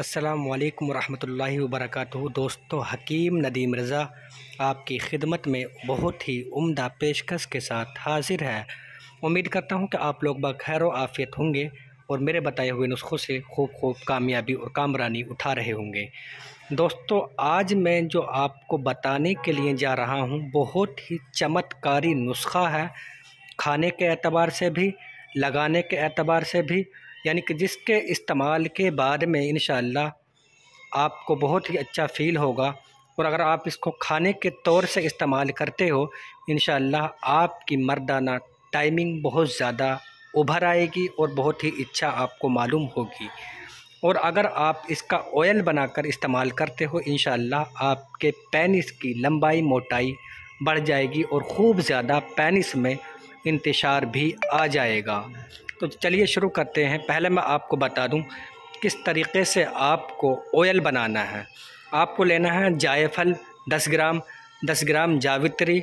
अस्सलाम रहमतुल्लाहि वबरकatuह दोस्तों हकीम नदीम रज़ा आपकी खिदमत में बहुत ही उम्दा पेशकश के साथ हाज़िर है उम्मीद करता हूँ कि आप लोग बखैर आफ़ियत होंगे और मेरे बताए हुए नुस्खों से खूब खूब कामयाबी और कामरानी उठा रहे होंगे दोस्तों आज मैं जो आपको बताने के लिए जा रहा हूँ बहुत ही चमत्कारी नुस्खा है खाने के एतबार से भी लगाने के एतबार से भी यानी कि जिसके इस्तेमाल के बाद में इन आपको बहुत ही अच्छा फ़ील होगा और अगर आप इसको खाने के तौर से इस्तेमाल करते हो इन आपकी मर्दाना टाइमिंग बहुत ज़्यादा उभर आएगी और बहुत ही इच्छा आपको मालूम होगी और अगर आप इसका ऑयल बनाकर इस्तेमाल करते हो इन आपके पेनिस की लंबाई मोटाई बढ़ जाएगी और ख़ूब ज़्यादा पेनिस में इंतशार भी आ जाएगा तो चलिए शुरू करते हैं पहले मैं आपको बता दूं किस तरीके से आपको ऑयल बनाना है आपको लेना है जायफल 10 ग्राम 10 ग्राम जावित्री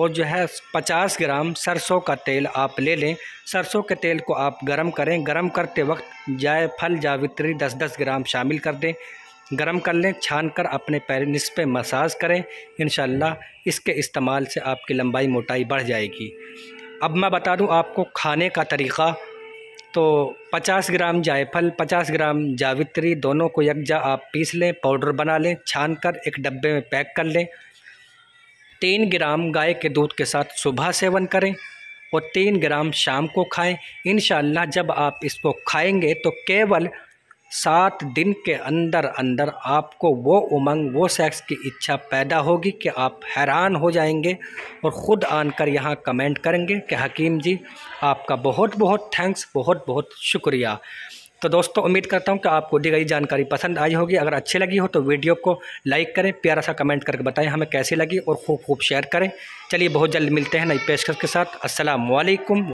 और जो है 50 ग्राम सरसों का तेल आप ले लें सरसों के तेल को आप गरम करें गरम करते वक्त जायफल जावित्री 10-10 ग्राम शामिल कर दें गरम कर लें छान कर अपने पैर पे मसाज करें इन इसके इस्तेमाल से आपकी लंबाई मोटाई बढ़ जाएगी अब मैं बता दूं आपको खाने का तरीका तो 50 ग्राम जायफल 50 ग्राम जावित्री दोनों को यकजा आप पीस लें पाउडर बना लें छान कर एक डब्बे में पैक कर लें तीन ग्राम गाय के दूध के साथ सुबह सेवन करें और तीन ग्राम शाम को खाएं इन जब आप इसको खाएंगे तो केवल सात दिन के अंदर अंदर आपको वो उमंग वो सेक्स की इच्छा पैदा होगी कि आप हैरान हो जाएंगे और ख़ुद आनकर यहाँ कमेंट करेंगे कि हकीम जी आपका बहुत बहुत थैंक्स बहुत बहुत शुक्रिया तो दोस्तों उम्मीद करता हूँ कि आपको दी गई जानकारी पसंद आई होगी अगर अच्छी लगी हो तो वीडियो को लाइक करें प्यारा सा कमेंट करके बताएं हमें कैसी लगी और खूब खूब शेयर करें चलिए बहुत जल्द मिलते हैं नई पेशकश के साथ असलकम